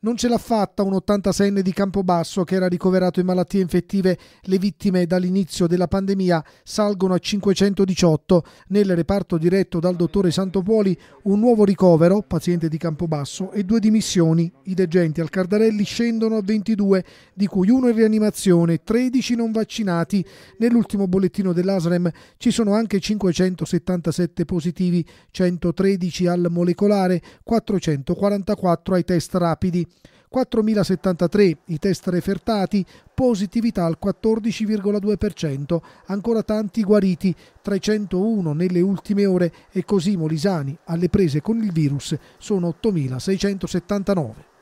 Non ce l'ha fatta un 86enne di Campobasso che era ricoverato in malattie infettive. Le vittime dall'inizio della pandemia salgono a 518. Nel reparto diretto dal dottore Santopuoli un nuovo ricovero, paziente di Campobasso, e due dimissioni. I degenti al Cardarelli scendono a 22, di cui uno in rianimazione, 13 non vaccinati. Nell'ultimo bollettino dell'ASREM ci sono anche 577 positivi, 113 al molecolare, 444 ai test rapidi. 4.073 i test refertati, positività al 14,2%, ancora tanti guariti, 301 nelle ultime ore e così molisani alle prese con il virus sono 8.679.